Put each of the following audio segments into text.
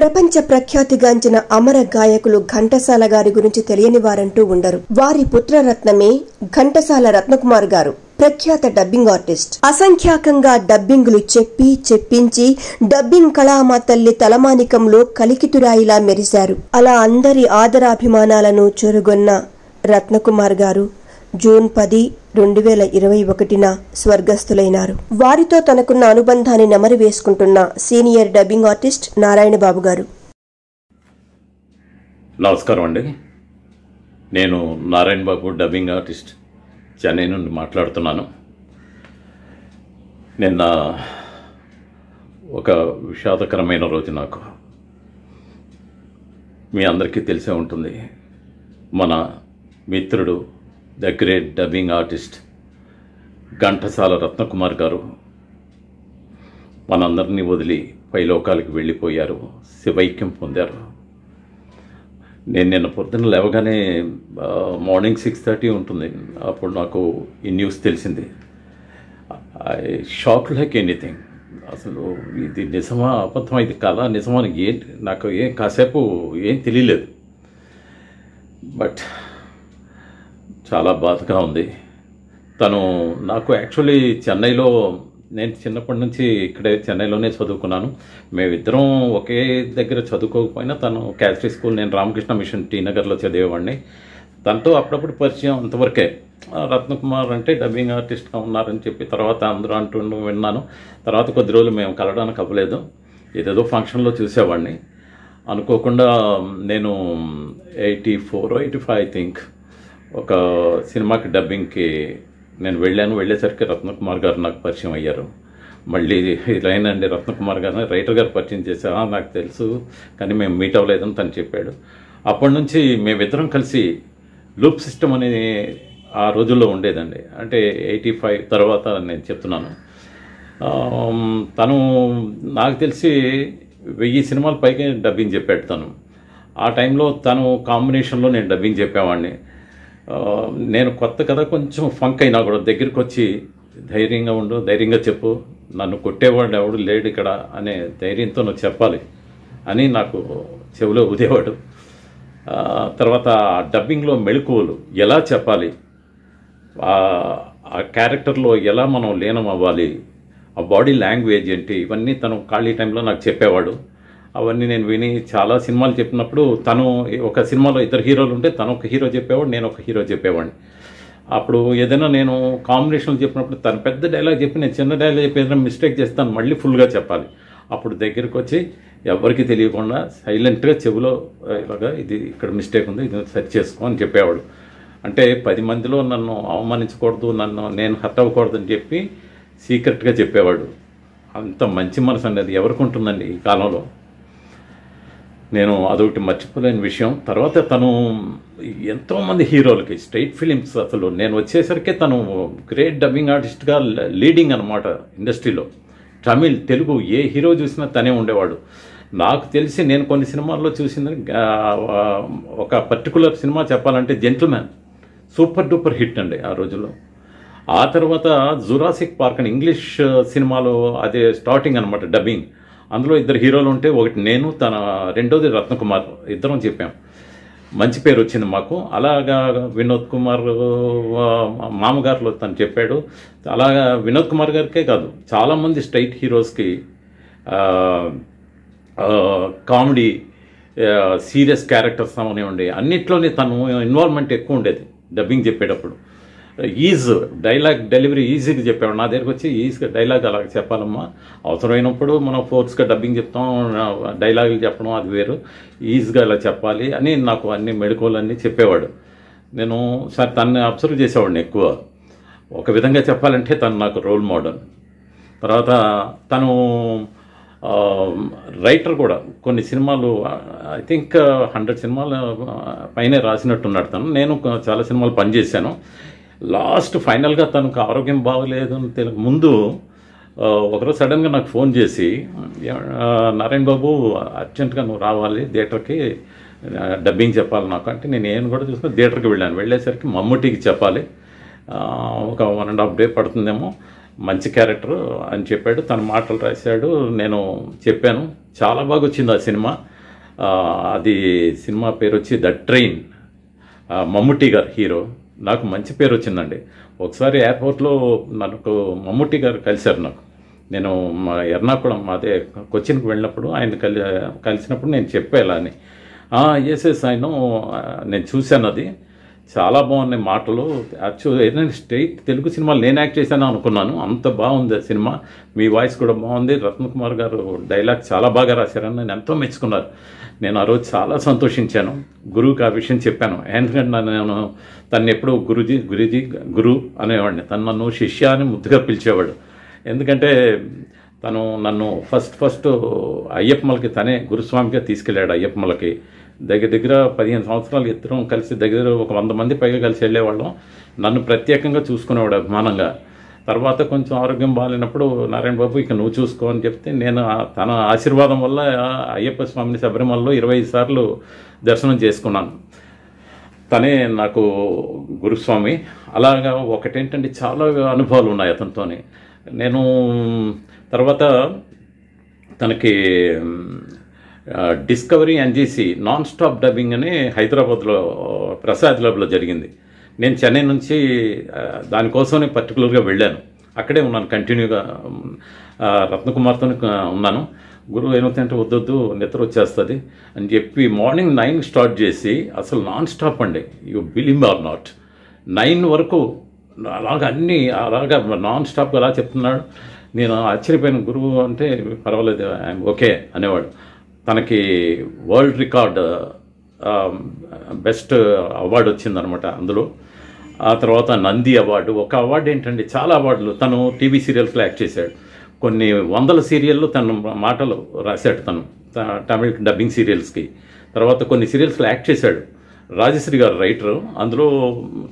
ప్రపంచ ప్రఖ్యాతిగాంచిన అమర గాయకులు ఘంటసాల గారి గురించి తెలియని వారంటూ ఉండరు వారి పుత్రరత్నమే ఘంటసాల రత్నకుమార్ గారు ప్రఖ్యాత డబ్బింగ్ ఆర్టిస్ట్ అసంఖ్యాకంగా డబ్బింగ్లు చెప్పి చెప్పించి డబ్బింగ్ కళామాతల్లి తల్లి తలమానికంలో కలికితురాయిలా మెరిశారు అలా అందరి ఆదరాభిమానాలను చొరుగొన్న రత్నకుమార్ గారు జూన్ పది రెండు వేల ఇరవై ఒకటిన స్వర్గస్థులైనారు వారితో తనకున్న అనుబంధాన్ని నెమరి వేసుకుంటున్న senior dubbing artist Narayana Babu గారు నమస్కారం అండి నేను నారాయణబాబు డబ్బింగ్ ఆర్టిస్ట్ చెన్నై నుండి మాట్లాడుతున్నాను నిన్న ఒక విషాదకరమైన రోజు నాకు మీ అందరికీ తెలిసే ఉంటుంది మన మిత్రుడు the great dubbing artist Ghantasala Ratnakumar గారు మనందరినీ వదిలి పైలోకాలకు వెళ్ళిపోయారు శివైక్యం పొందారు నేను నిన్న పొద్దున లేవగానే మార్నింగ్ సిక్స్ థర్టీ ఉంటుంది అప్పుడు నాకు ఈ న్యూస్ తెలిసింది ఐ షాక్ లైక్ ఎనీథింగ్ అసలు ఇది నిజమా అబద్ధం ఇది కళ నిజమానికి ఏంటి నాకు ఏం కాసేపు ఏం తెలియలేదు బట్ చాలా బాధగా ఉంది తను నాకు యాక్చువల్లీ చెన్నైలో నేను చిన్నప్పటి నుంచి ఇక్కడే చెన్నైలోనే చదువుకున్నాను మేమిద్దరం ఒకే దగ్గర చదువుకోకపోయినా తను క్యాథరీ స్కూల్ నేను రామకృష్ణ మిషన్ టీ నగర్లో చదివేవాడిని తనతో అప్పుడప్పుడు పరిచయం అంతవరకే రత్నకుమార్ అంటే డబ్బింగ్ ఆర్టిస్ట్గా ఉన్నారని చెప్పి తర్వాత అందరూ అంటూ విన్నాను తర్వాత కొద్ది రోజులు మేము కలవడానికి అవ్వలేదు ఏదేదో ఫంక్షన్లో చూసేవాడిని అనుకోకుండా నేను eighty four eighty five I think ఒక సినిమాకి డబ్బింగ్కి నేను వెళ్ళాను వెళ్ళేసరికి రత్నకుమార్ గారు నాకు పరిచయం అయ్యారు మళ్ళీ లైన్ అండి రత్నకుమార్ గారు రైటర్ గారు పరిచయం చేశారు నాకు తెలుసు కానీ మేము మీట్ అవ్వలేదని తను చెప్పాడు అప్పటి నుంచి మేమిద్దరం కలిసి లూప్ సిస్టమ్ అనేది ఆ రోజుల్లో ఉండేదండి అంటే ఎయిటీ ఫైవ్ తర్వాత నేను చెప్తున్నాను తను నాకు తెలిసి వెయ్యి సినిమాల పైకి డబ్బింగ్ చెప్పాడు తను ఆ టైంలో తను కాంబినేషన్లో నేను డబ్బింగ్ చెప్పేవాడిని నేను కొత్త కదా కొంచెం ఫంక్ అయినా కూడా దగ్గరికి వచ్చి ధైర్యంగా ఉండు ధైర్యంగా చెప్పు నన్ను కొట్టేవాడు ఎవడు లేడు ఇక్కడ అనే ధైర్యంతో నువ్వు చెప్పాలి అని నాకు చెవిలో ఉదేవాడు తర్వాత ఆ డబ్బింగ్లో మెళుకువలు ఎలా చెప్పాలి ఆ క్యారెక్టర్లో ఎలా మనం లీనం అవ్వాలి ఆ బాడీ లాంగ్వేజ్ ఏంటి ఇవన్నీ తను ఖాళీ టైంలో నాకు చెప్పేవాడు అవన్నీ నేను విని చాలా సినిమాలు చెప్పినప్పుడు తను ఒక సినిమాలో ఇద్దరు హీరోలు ఉంటే తను ఒక హీరో చెప్పేవాడు నేను ఒక హీరో చెప్పేవాడిని అప్పుడు ఏదైనా నేను కాంబినేషన్లు చెప్పినప్పుడు తను పెద్ద డైలాగ్ చెప్పి నేను చిన్న డైలాగ్ చెప్పి ఏదైనా మిస్టేక్ చేస్తాను మళ్ళీ ఫుల్గా చెప్పాలి అప్పుడు దగ్గరికి వచ్చి ఎవరికి తెలియకుండా సైలెంట్గా చెవిలో ఇలాగా ఇది ఇక్కడ మిస్టేక్ ఉంది ఇది సెర్చ్ చేసుకో అని చెప్పేవాడు అంటే పది మందిలో నన్ను అవమానించకూడదు నన్ను నేను హర్ట్ అవ్వకూడదు అని చెప్పి సీక్రెట్గా చెప్పేవాడు అంత మంచి మనసు అనేది ఎవరికి ఉంటుందండి ఈ కాలంలో నేను అదొకటి మర్చిపోలేని విషయం తర్వాత తను ఎంతోమంది హీరోలకి స్టేట్ ఫిలిమ్స్ అసలు నేను వచ్చేసరికి తను గ్రేట్ డబ్బింగ్ ఆర్టిస్ట్గా లీడింగ్ అనమాట ఇండస్ట్రీలో తమిళ్ తెలుగు ఏ హీరో చూసినా తనే ఉండేవాడు నాకు తెలిసి నేను కొన్ని సినిమాల్లో చూసింది ఒక పర్టికులర్ సినిమా చెప్పాలంటే జెంటిల్మ్యాన్ సూపర్ డూపర్ హిట్ అండి ఆ రోజుల్లో ఆ తర్వాత జురాసిక్ పార్క్ అని ఇంగ్లీష్ సినిమాలో అదే స్టార్టింగ్ అనమాట డబ్బింగ్ అందులో ఇద్దరు హీరోలు ఉంటే ఒకటి నేను తన రెండోది రత్నకుమార్ ఇద్దరం చెప్పాం మంచి పేరు వచ్చింది మాకు అలాగా వినోద్ కుమార్ మామగారులో తను చెప్పాడు అలాగా వినోద్ కుమార్ గారికే కాదు చాలామంది స్ట్రైట్ హీరోస్కి కామెడీ సీరియస్ క్యారెక్టర్స్ అవనివ్వండి అన్నిట్లోనే తను ఇన్వాల్వ్మెంట్ ఎక్కువ ఉండేది డబ్బింగ్ చెప్పేటప్పుడు ఈజ్ డైలాగ్ డెలివరీ ఈజీగా చెప్పాడు నా దగ్గరికి వచ్చి ఈజీగా డైలాగ్ అలా చెప్పాలమ్మా అవసరమైనప్పుడు మనం ఫోర్స్గా డబ్బింగ్ చెప్తాం డైలాగులు చెప్పడం అది వేరు ఈజీగా ఇలా చెప్పాలి అని నాకు అన్ని మెడుకోలన్నీ చెప్పేవాడు నేను సార్ తన్ని అబ్జర్వ్ చేసేవాడిని ఎక్కువ ఒక విధంగా చెప్పాలంటే తను నాకు రోల్ మోడల్ తర్వాత తను రైటర్ కూడా కొన్ని సినిమాలు ఐ థింక్ హండ్రెడ్ సినిమాలు పైనే రాసినట్టున్నాడు తను నేను చాలా సినిమాలు పనిచేశాను లాస్ట్ ఫైనల్గా తనకు ఆరోగ్యం బాగలేదు అని తెలియక ముందు ఒకరోజు సడన్గా నాకు ఫోన్ చేసి నారాయణ బాబు అర్జెంటుగా నువ్వు రావాలి థియేటర్కి డబ్బింగ్ చెప్పాలి నాకు అంటే నేను ఏం కూడా చూసుకుని థియేటర్కి వెళ్ళాను వెళ్ళేసరికి మమ్ముటికి చెప్పాలి ఒక వన్ అండ్ హాఫ్ డే పడుతుందేమో మంచి క్యారెక్టర్ అని చెప్పాడు తన మాటలు రాశాడు నేను చెప్పాను చాలా బాగా వచ్చింది ఆ సినిమా అది సినిమా పేరు వచ్చి ద ట్రైన్ మమ్ముటి గారు హీరో నాకు మంచి పేరు వచ్చిందండి ఒకసారి ఎయిర్పోర్ట్లో నాకు మమ్ముట్టి గారు కలిశారు నాకు నేను మా ఎర్నాకుళం అదే కొచ్చిన్కి వెళ్ళినప్పుడు ఆయన కలి కలిసినప్పుడు నేను చెప్పేలా అని ఎస్ ఎస్ ఆయన నేను చూశాను అది చాలా బాగున్నాయి మాటలు యాక్చువల్ ఏదైనా స్టేట్ తెలుగు సినిమాలు నేను యాక్ట్ చేశాను అనుకున్నాను అంత బాగుంది ఆ సినిమా మీ వాయిస్ కూడా బాగుంది రత్న కుమార్ గారు డైలాగ్ చాలా బాగా రాశారని నేను ఎంతో మెచ్చుకున్నారు నేను ఆ రోజు చాలా సంతోషించాను గురువుకి ఆ విషయం చెప్పాను ఎందుకంటే నేను తను ఎప్పుడూ గురుజీ గురుజీ గురు అనేవాడిని తను నన్ను శిష్య అని ముద్దుగా పిలిచేవాడు ఎందుకంటే తను నన్ను ఫస్ట్ ఫస్ట్ అయ్యప్పమలకి తనే గురుస్వామిగా తీసుకెళ్ళాడు అయ్యప్పమలకి దగ్గర దగ్గర పదిహేను సంవత్సరాలు ఇద్దరం కలిసి దగ్గర ఒక వంద మంది పైగా కలిసి వెళ్ళేవాళ్ళం నన్ను ప్రత్యేకంగా చూసుకునేవాడు అభిమానంగా తర్వాత కొంచెం ఆరోగ్యం బాగాలేనప్పుడు నారాయణ బాబు ఇక నువ్వు చూసుకో అని చెప్తే నేను తన ఆశీర్వాదం వల్ల అయ్యప్ప స్వామిని శబరిమలలో ఇరవై సార్లు దర్శనం చేసుకున్నాను తనే నాకు గురుస్వామి అలాగా ఒకటేంటంటే చాలా అనుభవాలు ఉన్నాయి అతనితోని నేను తర్వాత తనకి డిస్కవరీ అని చేసి నాన్ స్టాప్ డబ్బింగ్ అని హైదరాబాద్లో ప్రసాద్ లబ్లో జరిగింది నేను చెన్నై నుంచి దానికోసమే పర్టికులర్గా వెళ్ళాను అక్కడే ఉన్నాను కంటిన్యూగా రత్నకుమార్తో ఉన్నాను గురువు ఏమవుతుందంటే వద్దొద్దు నిద్ర వచ్చేస్తుంది అని చెప్పి మార్నింగ్ నైన్ స్టార్ట్ చేసి అసలు నాన్ స్టాప్ అండి you believe or not nine వరకు అలాగ అన్నీ అలాగా నాన్ స్టాప్గా అలా చెప్తున్నాడు నేను ఆశ్చర్యపోయిన గురువు అంటే పర్వాలేదు ఐఎమ్ ఓకే అనేవాడు తనకి వరల్డ్ రికార్డ్ బెస్ట్ అవార్డు వచ్చిందనమాట అందులో ఆ తర్వాత నంది అవార్డు ఒక అవార్డు ఏంటండి చాలా అవార్డులు తను టీవీ సీరియల్స్లో యాక్ట్ చేశాడు కొన్ని వందల సీరియల్లో తను మాటలు రాశాడు తను తమిళ్ డబ్బింగ్ సీరియల్స్కి తర్వాత కొన్ని సీరియల్స్లో యాక్ట్ చేశాడు రాజశ్రీ గారు రైటరు అందులో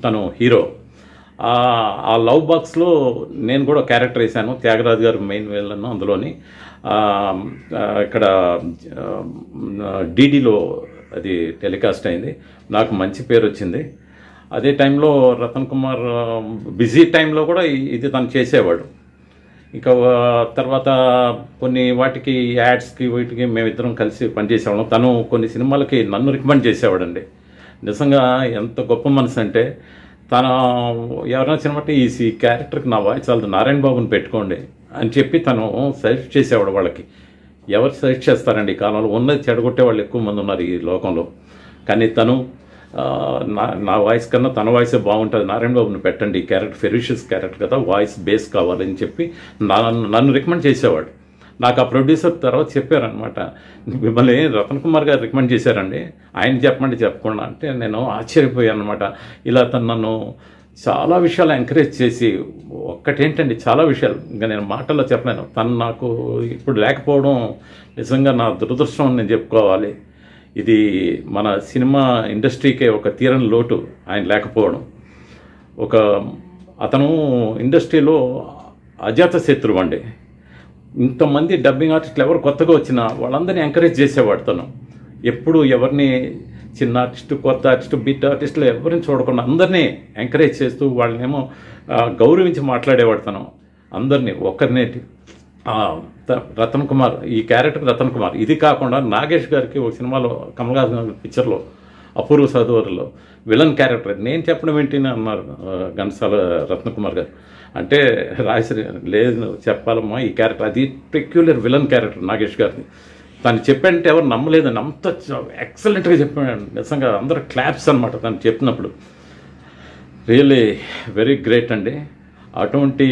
తను హీరో ఆ లవ్ బాక్స్లో నేను కూడా క్యారెక్టర్ వేశాను త్యాగరాజు గారు మెయిన్ వెళ్ళను అందులోని ఇక్కడ డీడీలో అది టెలికాస్ట్ అయింది నాకు మంచి పేరు వచ్చింది అదే టైంలో రతన్ కుమార్ బిజీ టైంలో కూడా ఇది తను చేసేవాడు ఇంకా తర్వాత కొన్ని వాటికి యాడ్స్కి వీటికి మేమిద్దరం కలిసి పనిచేసేవాళ్ళం తను కొన్ని సినిమాలకి నన్ను రికమెండ్ చేసేవాడండి నిజంగా ఎంత గొప్ప మనసు అంటే తను ఎవరైనా సినిమాటే ఈ క్యారెక్టర్కి నా వాయిస్ వాళ్ళది నారాయణ బాబుని పెట్టుకోండి అని చెప్పి తను సజెస్ట్ చేసేవాడు వాళ్ళకి ఎవరు సజెస్ట్ చేస్తారండి ఈ కాలంలో ఉన్నది చెడగొట్టే వాళ్ళు ఎక్కువ మంది ఉన్నారు ఈ లోకంలో కానీ తను నా నా వాయిస్ కన్నా తన వాయిసే బాగుంటుంది నారాయణ బాబుని పెట్టండి ఈ క్యారెక్టర్ ఫెరీషియస్ క్యారెక్టర్ కదా వాయిస్ బేస్ కావాలని చెప్పి నన్ను రికమెండ్ చేసేవాడు నాకు ఆ ప్రొడ్యూసర్ తర్వాత చెప్పారనమాట మిమ్మల్ని రతన్ కుమార్ గారు రికమెండ్ చేశారండి ఆయన చెప్పమంటే చెప్పకుండా అంటే నేను ఆశ్చర్యపోయాను అనమాట ఇలా తను నన్ను చాలా విషయాలు ఎంకరేజ్ చేసి ఒక్కటేంటండి చాలా విషయాలు ఇంకా నేను మాటల్లో చెప్పలేను తను నాకు ఇప్పుడు లేకపోవడం నిజంగా నా దురదృష్టం నేను చెప్పుకోవాలి ఇది మన సినిమా ఇండస్ట్రీకే ఒక తీరని లోటు ఆయన లేకపోవడం ఒక అతను ఇండస్ట్రీలో అజాత శత్రువు అండి ఇంతమంది డబ్బింగ్ ఆర్టిస్టులు ఎవరు కొత్తగా వచ్చినా వాళ్ళందరినీ ఎంకరేజ్ చేసేవాడు తను ఎప్పుడు ఎవరిని చిన్న ఆర్టిస్టు కొత్త ఆర్టిస్టు బిట్ ఆర్టిస్టులు ఎవరిని చూడకుండా అందరినీ ఎంకరేజ్ చేస్తూ వాళ్ళనేమో గౌరవించి మాట్లాడేవాడు తను అందరినీ ఒక్కరినేటి రతన్ కుమార్ ఈ క్యారెక్టర్ రతన్ కుమార్ ఇది కాకుండా నాగేష్ గారికి ఒక సినిమాలో కమల్ పిక్చర్లో అపూర్వ సదోరులో విలన్ క్యారెక్టర్ నేను చెప్పడం ఏంటి అన్నారు ఘనసాల రత్నకుమార్ గారు అంటే రాజశ్రీ లేదు చెప్పాలమ్మా ఈ క్యారెక్టర్ అది పెక్యులర్ విలన్ క్యారెక్టర్ నాగేష్ గారిని తను చెప్పంటే ఎవరు నమ్మలేదని అంత ఎక్సలెంట్గా చెప్పాడు నిజంగా అందరూ క్లాప్స్ అనమాట తను చెప్పినప్పుడు రియల్లీ వెరీ గ్రేట్ అండి అటువంటి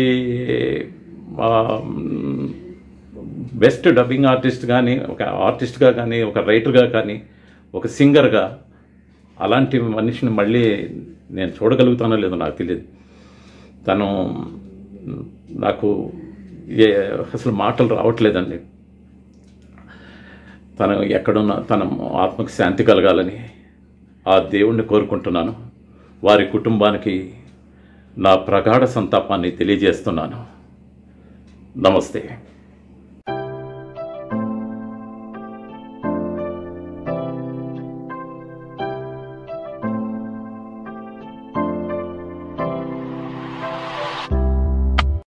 బెస్ట్ డబ్బింగ్ ఆర్టిస్ట్ కానీ ఒక ఆర్టిస్ట్గా కానీ ఒక రైటర్గా కానీ ఒక సింగర్గా అలాంటి మనిషిని మళ్ళీ నేను చూడగలుగుతానో లేదో నాకు తెలియదు తను నాకు ఏ అసలు మాటలు రావట్లేదండి తను ఎక్కడున్న తన ఆత్మకు శాంతి కలగాలని ఆ దేవుణ్ణి కోరుకుంటున్నాను వారి కుటుంబానికి నా ప్రగాఢ సంతాపాన్ని తెలియజేస్తున్నాను నమస్తే